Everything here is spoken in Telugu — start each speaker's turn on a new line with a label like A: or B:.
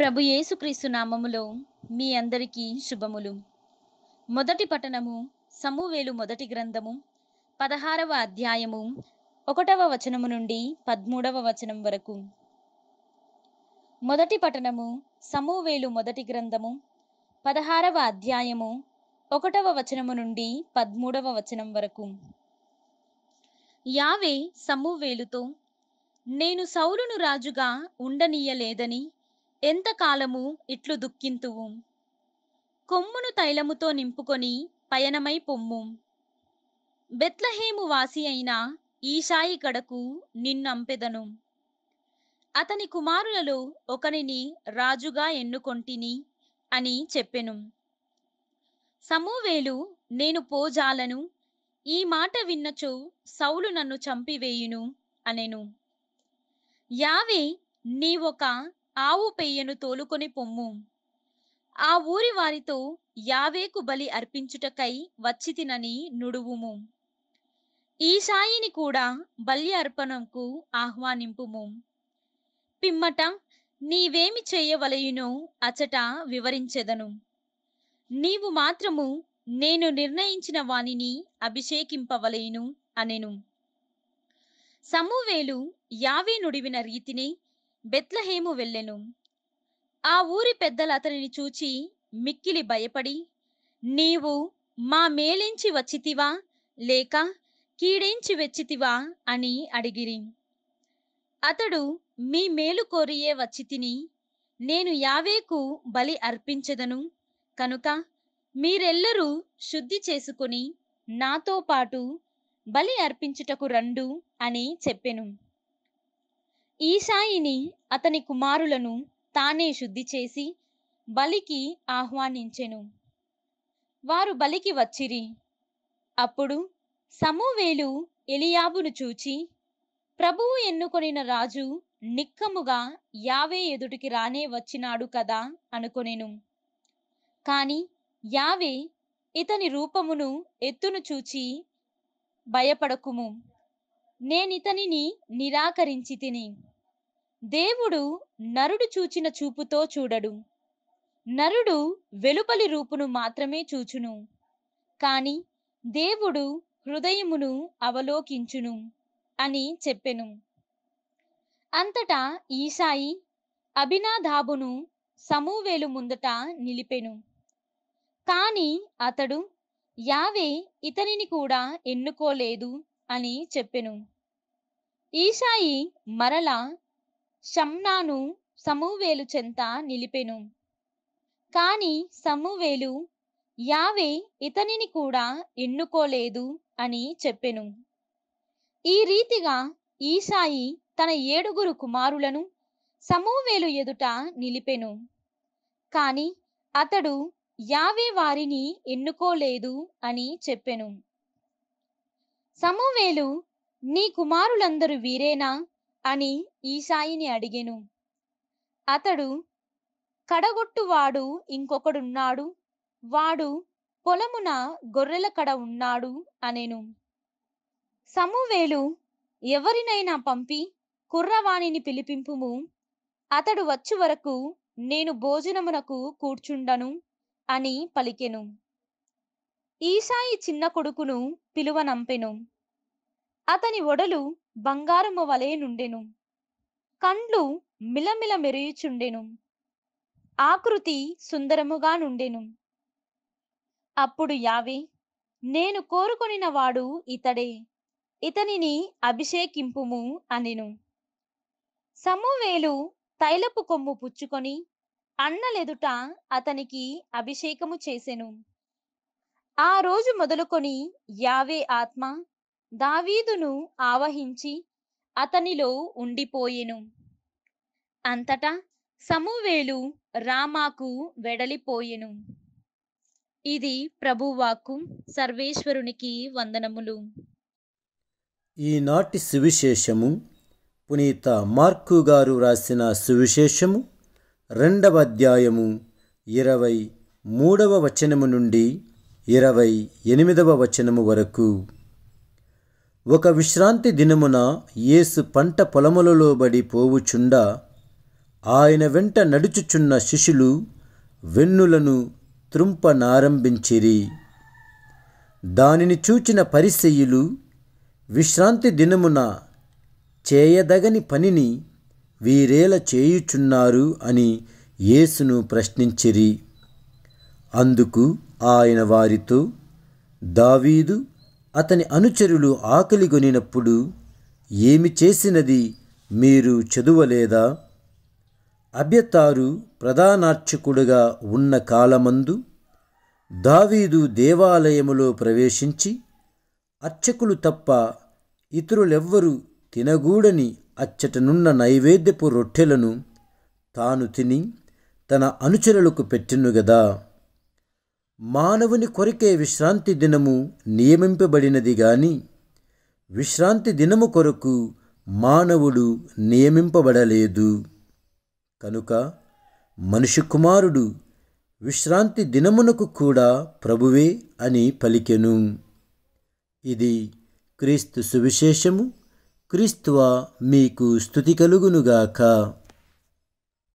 A: ప్రభు యేసుక్రీస్తు నామములో మీ అందరికీ శుభములు మొదటి పఠనము సమూవేలు మొదటి గ్రంథము పదహారవ అధ్యాయము ఒకటవ వచనము నుండి పదమూడవ వచనం వరకు మొదటి పఠనము సమూవేలు మొదటి గ్రంథము పదహారవ అధ్యాయము ఒకటవ వచనము నుండి పద్మూడవ వచనం వరకు యావే సమూవేలుతో నేను సౌలును రాజుగా ఉండనీయలేదని ఎంతకాలము ఇట్లు దుఃఖింతువు కొమ్మును తైలముతో నింపుకొని పయనమై పొమ్ము బెత్లహేము వాసి అయిన ఈశాయి కడకు నిన్నంపెదను అతని కుమారులలో ఒకనిని రాజుగా ఎన్నుకొంటిని అని చెప్పెను సమూవేలు నేను పోజాలను ఈ మాట విన్నచో సౌలు నన్ను చంపివేయును అనెను యావే నీవొక ఆవు పెయ్యను తోలుకొని పొమ్ము ఆ ఊరి వారితో యావేకు బలి అర్పించుటకై వచ్చితినని నుడువుము ఈశాయిని కూడా బల్య అర్పణంకు ఆహ్వానింపుము పిమ్మట నీవేమి చేయవలయునో అచట వివరించెదను నీవు మాత్రము నేను నిర్ణయించిన వానిని అభిషేకింపవలయును అనెను సమూవేలు యావే నుడివిన రీతిని బెత్లహేము వెళ్ళెను ఆ ఊరి పెద్దలు అతనిని చూచి మిక్కిలి భయపడి నీవు మా మేలించి వచ్చితివా లేక కీడేంచి వెచ్చితివా అని అడిగిరి అతడు మీ మేలు కోరియే వచ్చితిని నేను యావేకు బలి అర్పించదను కనుక మీరెల్లరూ శుద్ధి చేసుకుని నాతో పాటు బలి అర్పించుటకు రండు అని చెప్పెను ఈశాయిని అతని కుమారులను తానే శుద్ధి చేసి బలికి ఆహ్వానించెను వారు బలికి వచ్చిరి అప్పుడు సమూవేలు ఎలియాబును చూచి ప్రభువు ఎన్నుకొనిన రాజు నిక్కముగా యావే ఎదుటికి రానే వచ్చినాడు కదా అనుకొనెను కాని యావే ఇతని రూపమును ఎత్తును చూచి భయపడకుము నేనితనిని నిరాకరించి తిని దేవుడు నరుడు చూచిన చూపుతో చూడడు నరుడు వెలుపలి రూపును మాత్రమే చూచును కాని దేవుడు హృదయమును అవలోకించును అని చెప్పెను అంతటా ఈశాయి అభినాధాబును సమూవేలు ముందట నిలిపెను కాని అతడు యావే ఇతనిని కూడా ఎన్నుకోలేదు అని చెప్పెను ఈశాయి మరలా షమ్నాను సమూవేలు చెంత నిలిపెను కాని సమూవేలు యావే ఇతనిని కూడా ఎన్నుకోలేదు అని చెప్పెను ఈ రీతిగా ఈశాయి తన ఏడుగురు కుమారులను సమూవేలు ఎదుట నిలిపెను కాని అతడు యావే వారిని ఎన్నుకోలేదు అని చెప్పెను సమూవేలు నీ కుమారులందరూ వీరేనా అని ఈశాయిని అడిగెను అతడు కడగొట్టువాడు ఇంకొకడున్నాడు వాడు పొలమున గొర్రెల కడ ఉన్నాడు అనెను సమూవేలు ఎవరినైనా పంపి కుర్రవాణిని పిలిపింపుము అతడు వచ్చు వరకు నేను భోజనమునకు కూర్చుండను అని పలికెను ఈశాయి చిన్న కొడుకును పిలువనంపెను అతని ఒడలు బంగారము వలె నుండెను కండ్లు మిలమిల మెరుయుచుండెను ఆకృతి సుందరముగా నుండెను అప్పుడు యావే నేను కోరుకొనిన వాడు ఇతడే ఇతనిని అభిషేకింపుము అనెను సమూవేలు తైలపు కొమ్ము పుచ్చుకొని అన్నలెదుట అతనికి అభిషేకము చేసెను ఆ రోజు మొదలుకొని యావే ఆత్మ దావీదును ఆవహించి అతనిలో ఉండిపోయెను అంతటా సమూవేలు రామాకు వెడలిపోయెను ఇది ప్రభువాకు సర్వేశ్వరునికి వందనములు
B: ఈనాటి సువిశేషము పునీత మార్కు గారు రాసిన సువిశేషము రెండవ అధ్యాయము ఇరవై మూడవ వచనము నుండి ఇరవై ఎనిమిదవ వచనము వరకు ఒక విశ్రాంతి దినమున యేసు పంట పొలములలోబడి పోవుచుండ ఆయన వెంట నడుచుచున్న శిష్యులు వెన్నులను త్రుంపనారంభించిరి దానిని చూచిన పరిసెయులు విశ్రాంతి దినమున చేయదగని పనిని వీరేల చేయుచున్నారు అని యేసును ప్రశ్నించిరి అందుకు ఆయన వారితో దావీదు అతని అనుచరులు ఆకలిగొనినప్పుడు ఏమి చేసినది మీరు చదువలేదా అభ్యతారు ప్రధానార్చకుడుగా ఉన్న కాలమందు దావీదు దేవాలయములో ప్రవేశించి అర్చకులు తప్ప ఇతరులెవ్వరూ తినగూడని అచ్చటనున్న నైవేద్యపు రొట్టెలను తాను తిని తన అనుచరులకు పెట్టిను మానవుని కొరకే విశ్రాంతి దినము నియమింపబడినది గాని విశ్రాంతి దినము కొరకు మానవుడు నియమింపబడలేదు కనుక మనిషి కుమారుడు విశ్రాంతి దినమునకు కూడా ప్రభువే అని పలికెను ఇది క్రీస్తు సువిశేషము క్రీస్తువ మీకు స్థుతి కలుగునుగాక